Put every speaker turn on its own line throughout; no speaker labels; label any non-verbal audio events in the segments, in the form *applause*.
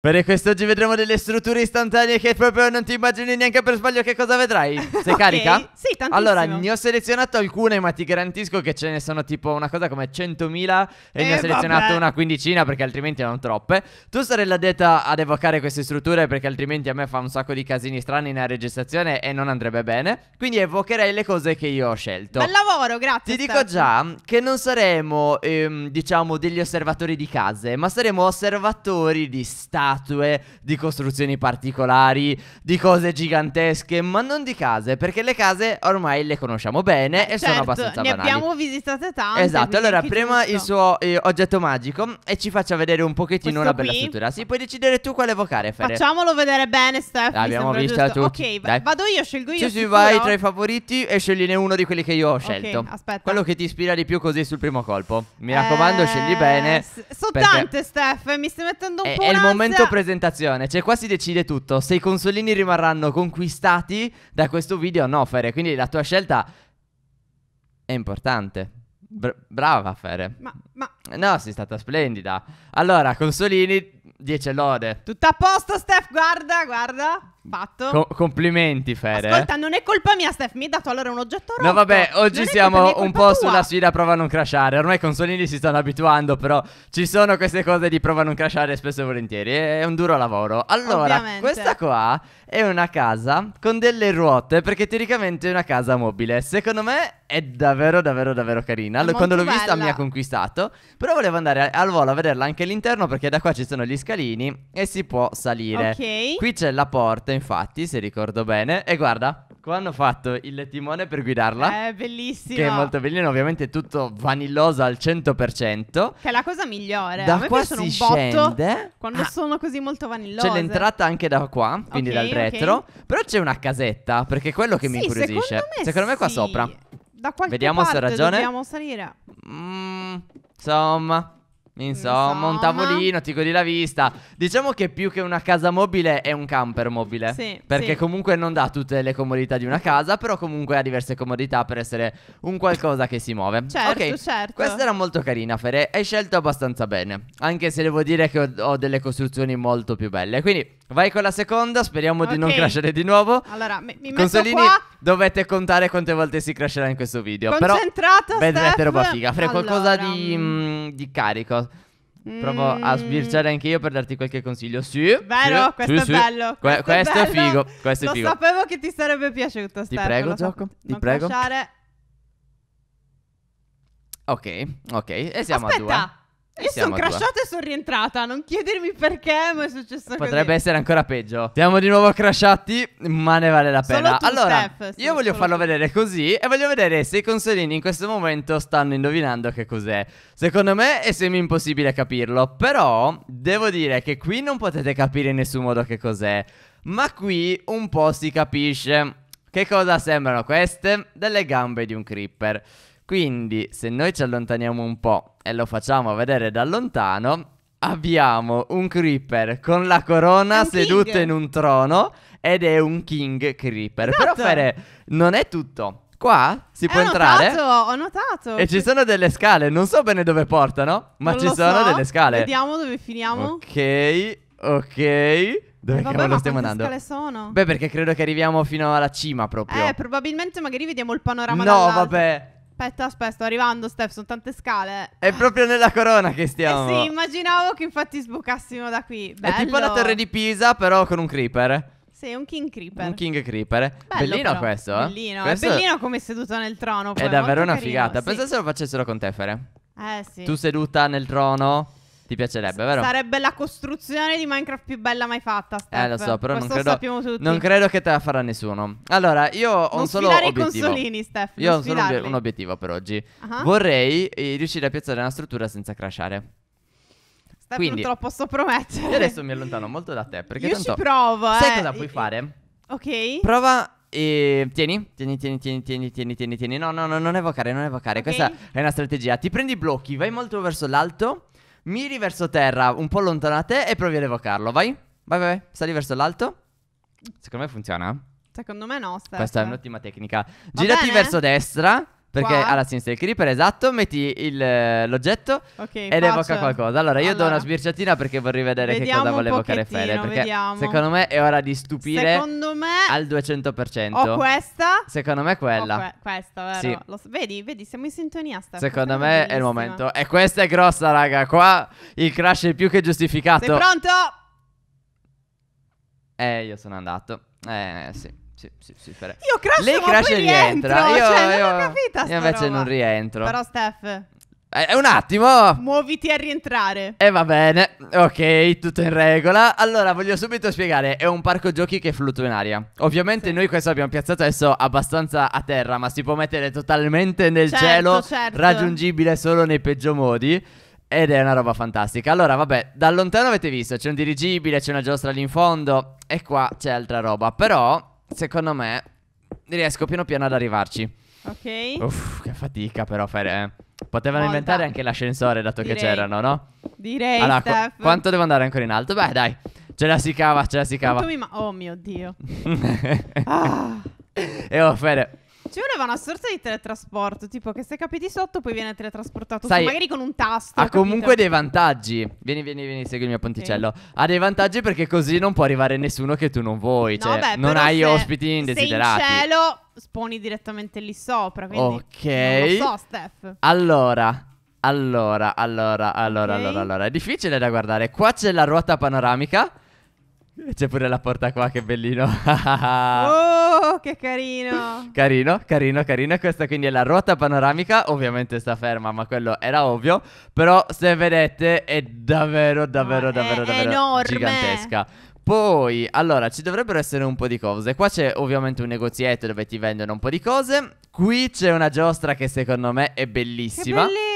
Per oggi vedremo delle strutture istantanee che proprio non ti immagini neanche per sbaglio che cosa vedrai. *laughs* Sei okay. carica? Sì, tantissimo. Allora, ne ho selezionato alcune, ma ti garantisco che ce ne sono tipo una cosa come 100.000 e eh, ne ho eh, selezionato vabbè. una quindicina perché altrimenti erano troppe. Tu sarai la detta ad evocare queste strutture perché altrimenti a me fa un sacco di casini strani nella registrazione e non andrebbe bene. Quindi evocherei le cose che io ho scelto. Bel
lavoro, grazie. Ti dico già
che non saremo, ehm, diciamo, degli osservatori di case, ma saremo osservatori di stati statue, di costruzioni particolari, di cose gigantesche, ma non di case, perché le case ormai le conosciamo bene eh, e certo, sono abbastanza ne banali. Ne abbiamo
visitate tante. Esatto, allora
prima il suo eh, oggetto magico e ci faccia vedere un pochettino Questo una bella struttura. Sì, puoi decidere tu quale evocare, Fere. Facciamolo
vedere bene, Stef. L'abbiamo vista tu. Ok, Dai. vado io, scelgo io. Sì, sì, vai tra i
favoriti e scegliene uno di quelli che io ho scelto. Okay, aspetta. Quello che ti ispira di più così sul primo colpo. Mi raccomando, eh, scegli bene. Eh, sono tante,
Stef, eh, mi stai mettendo un è, po' È il momento momento no.
presentazione. Cioè, qua si decide tutto. Se i consolini rimarranno conquistati da questo video o no, Fere. Quindi la tua scelta è importante. Bra brava, Fere. Ma, ma... No, sei stata splendida. Allora, consolini, 10 lode.
Tutto a posto, Steph, guarda, guarda. Fatto. Co-
complimenti, Fede. Eh. Ascolta,
non è colpa mia, Steph. Mi hai dato allora un oggetto rotto. No, vabbè, oggi non siamo mia, un po' tua. sulla
sfida prova a non crashare. Ormai i consolini si stanno abituando, però ci sono queste cose di prova a non crashare spesso e volentieri. È un duro lavoro. Allora, Ovviamente. questa qua è una casa con delle ruote, perché teoricamente è una casa mobile. Secondo me è davvero, davvero, davvero carina. È Quando l'ho bella. vista mi ha conquistato. Però volevo andare al volo a vederla anche all'interno, perché da qua ci sono gli scalini e si può salire. Ok. Qui c'è la porta infatti, se ricordo bene. E guarda, qua hanno fatto il timone per guidarla. È eh,
bellissimo. Che è molto
bellino, ovviamente tutto vanillosa al 100%.
Che è la cosa migliore. Da qua si scende. Quando ah, sono così molto vanillose. C'è l'entrata
anche da qua, quindi okay, dal retro. Okay. Però c'è una casetta, perché è quello che sì, mi incuriosisce. Secondo me, secondo me qua sopra.
Da qualche Vediamo parte se ha ragione. dobbiamo salire. Mm,
insomma... Insomma, un tavolino, ti godi la vista. Diciamo che più che una casa mobile è un camper mobile. Sì, perché sì. comunque non dà tutte le comodità di una casa, però comunque ha diverse comodità per essere un qualcosa che si muove. Certo, okay. certo. Questa era molto carina, Fere. Hai scelto abbastanza bene. Anche se devo dire che ho, ho delle costruzioni molto più belle. Quindi Vai con la seconda, speriamo okay. di non crescere di nuovo.
Allora, mi, mi Consolini, qua.
dovete contare quante volte si crescerà in questo video. Concentrata, Però, vedrete roba figa. Fare allora. qualcosa di, mh, mm, di carico. Provo mm. a sbirciare anche io per darti qualche consiglio. Sì, vero? Sì, questo, sì, è, bello. Que questo, questo è, bello. figo. Questo Lo è figo.
sapevo che ti sarebbe piaciuto. Stefano. Ti prego, gioco. So ti prego. Lasciare.
Ok, ok. E siamo Aspetta. a due.
Io sono crashata e sono rientrata. Non chiedermi perché, ma è successo Potrebbe
essere ancora peggio. Siamo di nuovo crashati, ma ne vale la pena. Tu, allora, Steph, io voglio farlo tu. vedere così e voglio vedere se i consolini in questo momento stanno indovinando che cos'è. Secondo me è semi impossibile capirlo. Però devo dire che qui non potete capire in nessun modo che cos'è. Ma qui un po' si capisce. Che cosa sembrano queste? Delle gambe di un creeper. Quindi se noi ci allontaniamo un po' e lo facciamo vedere da lontano, abbiamo un creeper con la corona seduto in un trono ed è un king creeper. Esatto. Però Fere, non è tutto. Qua si eh, può ho entrare.
Notato, ho notato. E ci sono
delle scale, non so bene dove portano, ma non ci sono so. delle scale. Vediamo
dove finiamo.
Ok, ok. Dove eh vabbè, cavolo stiamo andando? Che scale sono? Beh, perché credo che arriviamo fino alla cima proprio. Eh,
probabilmente magari vediamo il panorama No,
vabbè.
Aspetta, aspetta, sto arrivando, Steph, sono tante scale.
È proprio nella corona che stiamo. Eh sì,
immaginavo che infatti sbucassimo da qui. Bello. È tipo la torre
di Pisa, però con un creeper.
Sì, un King Creeper. Un
King Creeper. Bello bellino però. questo, eh? Bellino. Questo è bellino
come seduto nel trono. Poi. È davvero Molto una carino. figata. Sì. Pensa se lo
facessero con Tefere. Eh sì. Tu seduta nel trono. Ti piacerebbe, vero?
Sarebbe la costruzione di Minecraft più bella mai fatta. Eh, Steph. Eh, lo so, però non credo, non credo
che te la farà nessuno. Allora, io ho non un solo obiettivo. Non consolini, Steph. Io ho solo un obiettivo per oggi. Uh-huh. Vorrei eh, riuscire a piazzare una struttura senza crashare.
Steph, Quindi, non te lo posso promettere. Io adesso
mi allontano molto da te.
Perché io tanto, ci provo. Sai eh. cosa puoi fare? Ok.
Prova e eh, tieni, tieni, tieni, tieni, tieni, tieni, tieni, tieni. No, no, no, non evocare, non evocare. Okay. Questa è una strategia. Ti prendi i blocchi, vai molto verso l'alto Miri verso terra, un po' lontano da te e provi ad evocarlo. Vai. Vai, vai, vai. Sali verso l'alto. Secondo me funziona.
Secondo me no. Steph. Questa è un'ottima
tecnica. Girati verso destra. Perché Qua. alla sinistra il creeper, esatto, metti il, eh, l'oggetto okay, ed faccio. evoca qualcosa. Allora, io allora. do una sbirciatina perché vorrei vedere vediamo che cosa vuole evocare Fede. Perché vediamo. secondo me è ora di stupire me... al 200%. Ho questa. Secondo me è quella. Que questa, vero? Sì.
So. vedi, vedi, siamo in sintonia. Steph. Secondo me bellissima. è il
momento. E questa è grossa, raga. Qua il crash è più che giustificato. Sei pronto? Eh, io sono andato. Eh, sì. Sì, sì, sì, per... Io crash Lei crash e rientra. Rientro, io, cioè, io, non capita, io invece roba. non rientro. Però, Steph. eh,
un attimo! Muoviti a rientrare.
E eh, va bene, ok, tutto in regola. Allora, voglio subito spiegare, è un parco giochi che fluttua in aria. Ovviamente sì. noi questo abbiamo piazzato adesso abbastanza a terra, ma si può mettere totalmente nel certo, cielo, certo. raggiungibile solo nei peggio modi. Ed è una roba fantastica. Allora, vabbè, da lontano avete visto, c'è un dirigibile, c'è una giostra lì in fondo e qua c'è altra roba. Però secondo me, riesco piano piano ad arrivarci. Ok. Uff, che fatica però fare. Eh. Potevano Molta. inventare anche l'ascensore dato Direi. che c'erano, no? Direi. Allora, qu quanto devo andare ancora in alto? Beh, dai. Ce la si cava, ce la si cava. Mi
oh mio Dio.
*laughs* ah. E oh, Fede.
Ci voleva una sorta di teletrasporto, tipo che se capiti sotto poi viene teletrasportato Sai, su, magari con un tasto. Ha comunque dei
vantaggi. Vieni, vieni, vieni, segui il mio ponticello. Okay. Ha dei vantaggi perché così non può arrivare nessuno che tu non vuoi, no, cioè beh, non hai se, ospiti indesiderati. Se
in cielo sponi direttamente lì sopra, quindi Ok. Non lo so, Steph.
Allora, allora, allora, allora, okay. allora, allora, è difficile da guardare. Qua c'è la ruota panoramica. C'è pure la porta qua, che bellino. *laughs* oh!
che carino!
Carino, carino, carino. E questa quindi è la ruota panoramica. Ovviamente sta ferma, ma quello era ovvio. Però se vedete è davvero, davvero, ah, davvero, è davvero enorme. gigantesca. Poi, allora, ci dovrebbero essere un po' di cose. Qua c'è ovviamente un negozietto dove ti vendono un po' di cose. Qui c'è una giostra che secondo me è bellissima. Che bellissima!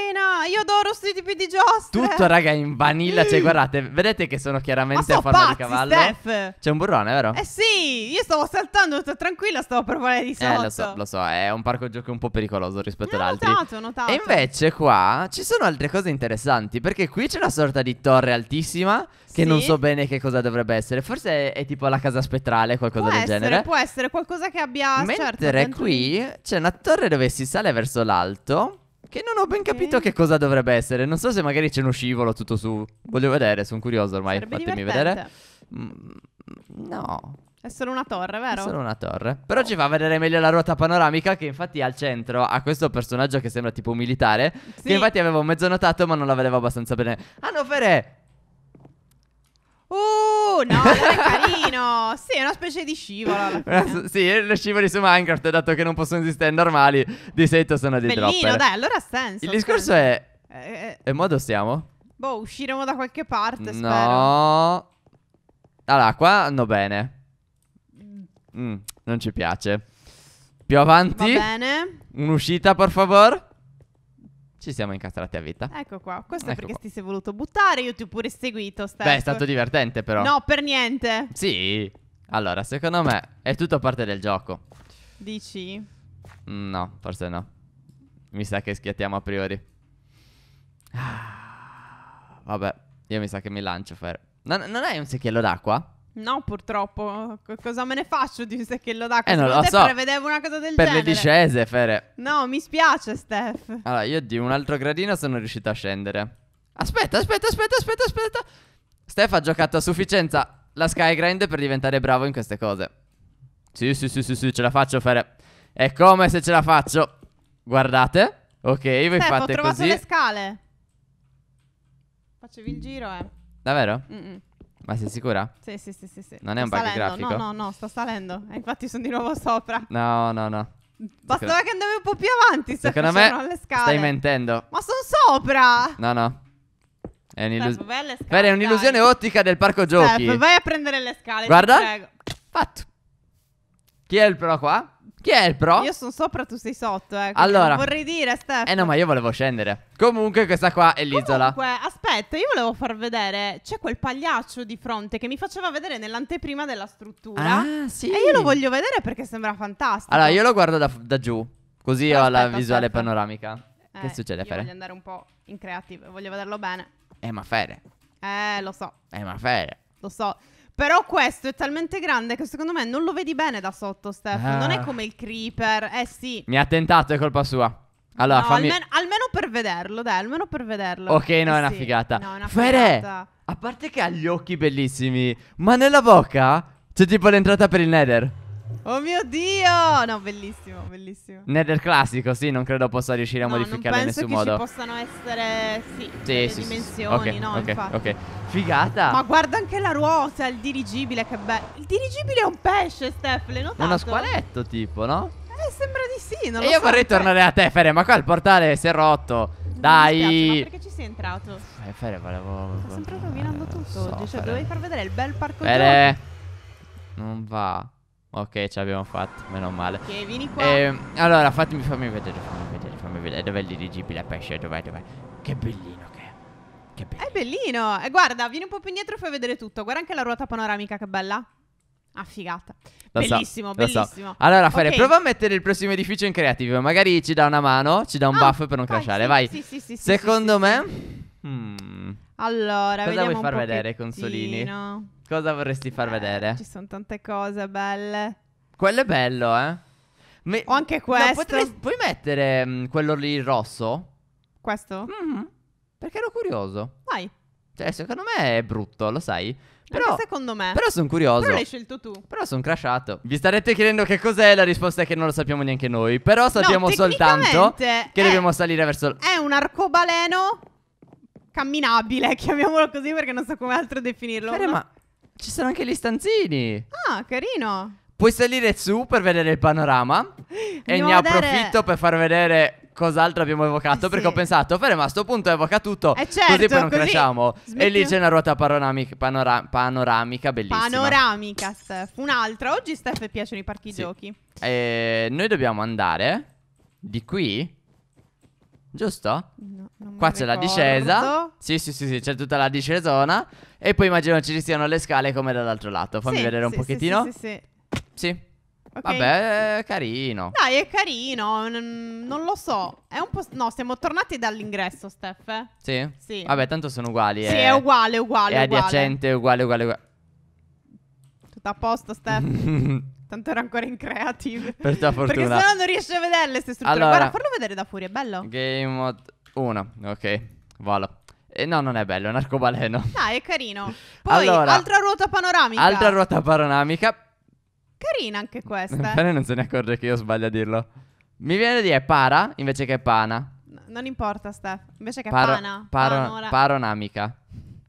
io adoro questi tipi di giostre. Tutto,
raga, in vanilla. Cioè, mm. guardate, vedete che sono chiaramente a forma pazzi, di cavallo. Steph. C'è un burrone, vero? Eh
sì, io stavo saltando tutta tranquilla, stavo per volare di sotto. Eh, lo so, lo
so, è un parco giochi un po' pericoloso rispetto eh, ad altri. Ho notato, ho notato. E invece qua ci sono altre cose interessanti, perché qui c'è una sorta di torre altissima che sì. non so bene che cosa dovrebbe essere. Forse è, è tipo la casa spettrale, qualcosa può del essere, genere. Può
essere qualcosa che abbia certo, Mentre certo, qui
c'è una torre dove si sale verso l'alto che non ho ben okay. capito che cosa dovrebbe essere. Non so se magari c'è uno scivolo tutto su. Voglio vedere, sono curioso ormai. Sarebbe Fatemi divertente. vedere. Mm, no.
È solo una torre, vero? È solo una
torre. Però oh. ci fa vedere meglio la ruota panoramica che infatti al centro ha questo personaggio che sembra tipo un militare. Sì. Che infatti avevo mezzo notato ma non la vedevo abbastanza bene. Ah no, Ferre!
Uh, no, è carino. sì, è una specie di scivolo. *laughs* Eh,
sì, eh, le scivoli su Minecraft, dato che non possono esistere normali, di solito sono dei Bellino, dropper. dai,
allora ha senso. Il discorso senso. è... Eh, eh
e modo siamo?
Boh, usciremo da qualche parte, no. spero.
No. Allora, qua andò bene. Mm. mm, non ci piace. Più avanti. Va bene. Un'uscita, per favore ci siamo incastrati a vita.
Ecco qua, questo ecco è perché qua. ti sei voluto buttare, io ti ho pure seguito, Steph. Beh, è stato divertente però. No, per niente.
Sì. Allora, secondo me è tutto parte del gioco.
Dici?
No, forse no. Mi sa che schiattiamo a priori. Ah, vabbè, io mi sa che mi lancio, Fer. Non, non hai un secchiello d'acqua?
No, purtroppo. C- cosa me ne faccio di un Sechello d'acqua? Eh, non lo so. Prevedevo una cosa del per genere. Per le discese, Fere. No, mi spiace, Steph.
Allora, io di un altro gradino sono riuscito a scendere. Aspetta, aspetta, aspetta, aspetta, aspetta. Steph ha giocato a sufficienza la Skygrind per diventare bravo in queste cose. Sì, sì, sì, sì, sì, ce la faccio, Fere. È come se ce la faccio. Guardate. Ok, Steph, fate così. ho trovato così. le
scale. Facevi il giro, eh.
Davvero? Mm-mm. Ma sei sicura? Sì, sì, sì, sì, sì. Non è un sta bug salendo. grafico? No,
no, no, sto salendo. E eh, infatti sono di nuovo sopra.
No, no, no.
Bastava che andavi un po' più avanti Secondo me le scale. stai mentendo. Ma sono sopra!
No, no. È Steph, un'illusione. vai alle scale, è un'illusione dai. ottica del parco giochi. Steph, vai a prendere le scale, ti prego. Fatto. Chi è il pro qua? Chi è il pro? Io
sono sopra, tu sei sotto, eh. Allora. Vorrei dire, Steph. Eh no, ma
io volevo scendere. Comunque, questa qua è l'isola.
Comunque, aspetta, io volevo far vedere. C'è quel pagliaccio di fronte che mi faceva vedere nell'anteprima della struttura. Ah, sì. E io lo voglio vedere perché sembra fantastico. Allora, io lo
guardo da, da giù. Così Però ho la visuale aspetta. panoramica. Eh, che succede, io Fere? Voglio
andare un po' in creative. Voglio vederlo bene.
Eh, ma Fere.
Eh, lo so.
Eh, ma Fere.
Lo so. Però questo è talmente grande che secondo me non lo vedi bene da sotto, Stefano. Ah. Non è ah. come il creeper. Eh sì.
Mi ha tentato, è colpa sua. Allora, no, fammi... almeno,
almeno, per vederlo, dai, almeno per vederlo. Ok, no, sì. è una figata. No, è una Fere, figata.
a parte che ha gli occhi bellissimi, ma nella bocca c'è tipo l'entrata per il nether.
Oh mio Dio! No, bellissimo, bellissimo.
Nether classico, sì, non credo possa riuscire a no, modificare in nessun modo. Non
penso che ci possano essere, cioè, sì, sì, sì dimensioni, okay, no, okay, infatti. Ok,
Figata! Ma
guarda anche la ruota, il dirigibile, che bello. Il dirigibile è un pesce, Steph, l'hai notato? Uno squaletto,
tipo, no?
Eh, sembra di sì, non e lo io so vorrei cioè tornare
a te, Fere, ma qua il portale si è rotto. Dai! Piace, ma perché
ci sei entrato?
Eh, Fere, volevo...
Sto sempre rovinando tutto so, oggi, cioè, Fere. dovevi far vedere il bel parco Fere!
Non va. Ok, ce l'abbiamo fatta, meno male. Ok, vieni qua. Eh, allora, fatemi, fammi vedere, fammi vedere, fammi vedere. Dov'è il dirigibile pesce? Dov'è, dov'è? Che bellino che è.
Che bellino. È bellino. E eh, guarda, vieni un po' più indietro e fai vedere tutto. Guarda anche la ruota panoramica, che bella. Ah, figata. Lo bellissimo, so, bellissimo. So. Allora, Fare, okay. prova
a mettere il prossimo edificio in creativo. Magari ci dà una mano, ci dà un ah, buff per non vai, crashare. Sì, vai. Sì,
sì, sì. Secondo
sì, me. Sì, Hmm.
Allora, Cosa vuoi far vedere, Consolini?
Cosa vorresti far eh, vedere? Ci sono
tante cose belle.
Quello è bello, eh? Me... O anche questo. No, potresti... Puoi mettere mh, mm, quello lì rosso?
Questo? Mm-hmm. Perché ero
curioso. Vai. Cioè, secondo me è brutto, lo sai? Però, Anche secondo me. Però sono curioso. Però l'hai scelto tu. Però sono crashato. Vi starete chiedendo che cos'è? La risposta è che non lo sappiamo neanche noi. Però sappiamo no, soltanto che dobbiamo salire verso. L-
è un arcobaleno camminabile, *laughs* chiamiamolo così perché non so come altro definirlo. Fede, cioè, ma ci
sono anche gli stanzini.
Ah, carino.
Puoi salire su per vedere il panorama.
*gasps* e ne approfitto
per far vedere cos'altro abbiamo evocato. Sì. Perché ho pensato, Ferre, ma a sto punto evoca tutto. Eh certo, così poi certo, non così cresciamo. Smetti... E lì c'è una ruota panoramica, panora... panoramica bellissima.
Panoramica, Steph. Un'altra. Oggi, Steph, piacciono i parchi sì. giochi.
E noi dobbiamo andare di qui. Giusto? No, Qua c'è ricordo. la discesa. Sì, sì, sì, sì, c'è tutta la discesona. E poi immagino ci siano le scale come dall'altro lato. Fammi sì, vedere un sì, pochettino. Sì, sì, sì. sì. Okay. Vabbè, è carino.
Dai, è carino. non lo so. È un po'. No, siamo tornati dall'ingresso, Steph. Eh? Sì?
Sì. Vabbè, tanto sono uguali. Sì, è, eh. è uguale, uguale. È adiacente, uguale, uguale, uguale.
Tutto a posto, Steph. *laughs* tanto era ancora in creative. Per tua fortuna. Perché sennò non riesci a vederle queste strutture. Allora, Guarda, farlo vedere da fuori, è bello.
Game mode 1. Ok, voilà. Eh, no, non è bello, è un arcobaleno.
Ah, *laughs* è carino. Poi, Allora- altra ruota panoramica. Altra ruota
panoramica.
Carina anche questa. eh. Bene,
non se ne accorge che io sbaglio a dirlo. Mi viene da dire para invece che pana.
Non importa, Steph. Invece che Paro- pana. paro- panora.
paronamica.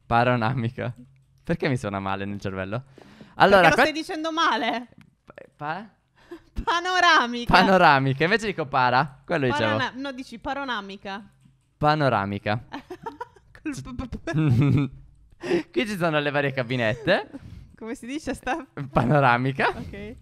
Paronamica. Perché mi suona male nel cervello? Allora, Perché lo que- stai
dicendo male? pa- eh? Panoramica.
panoramica. Invece dico para. Quello dicevo.
no, dici paronamica.
Panoramica. *laughs* *laughs* Qui ci sono le varie cabinette.
Come si dice, Steph? Panoramica. Ok.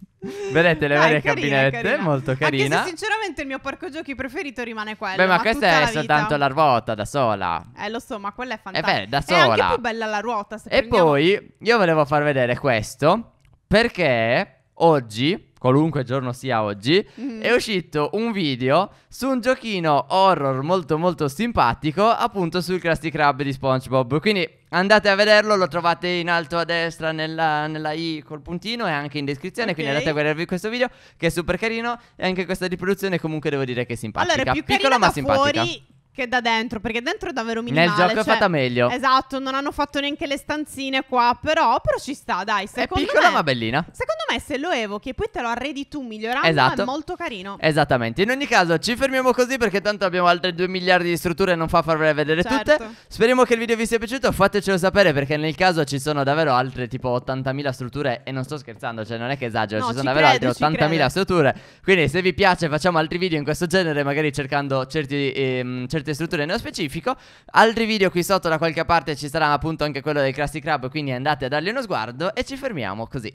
Vedete le Dai, ah, varie carina, cabinette, carina. molto carina. Anche se sinceramente il mio parco giochi preferito rimane quello. Beh, ma, ma questa è soltanto la
ruota da sola.
Eh, lo so, ma quella è fantastica. Eh beh, da sola. È anche più bella la ruota. Se e prendiamo... poi
io volevo far vedere questo perché oggi qualunque giorno sia oggi, mm. è uscito un video su un giochino horror molto molto simpatico appunto sul Krusty Krab di SpongeBob. Quindi andate a vederlo, lo trovate in alto a destra nella, nella I col puntino e anche in descrizione, okay. quindi andate a guardarvi questo video che è super carino e anche questa riproduzione comunque devo dire che è simpatica. Allora, più Piccola ma simpatica. Fuori
che da dentro, perché dentro è davvero minimale. Nel gioco cioè, è fatta meglio. Esatto, non hanno fatto neanche le stanzine qua, però, però ci sta, dai. È piccola me, ma bellina. Secondo me se lo evochi e poi te lo arredi tu migliorando esatto. è molto carino.
Esattamente. In ogni caso ci fermiamo così perché tanto abbiamo altre 2 miliardi di strutture e non fa farvele vedere certo. tutte. Speriamo che il video vi sia piaciuto, fatecelo sapere perché nel caso ci sono davvero altre tipo 80.000 strutture e non sto scherzando, cioè non è che esagero, no, ci sono davvero credo, altre 80.000 strutture. Quindi se vi piace facciamo altri video in questo genere, magari cercando certi... Ehm, certi certe strutture nello specifico. Altri video qui sotto da qualche parte ci sarà appunto anche quello del Krusty Krab, quindi andate a dargli uno sguardo e ci fermiamo così.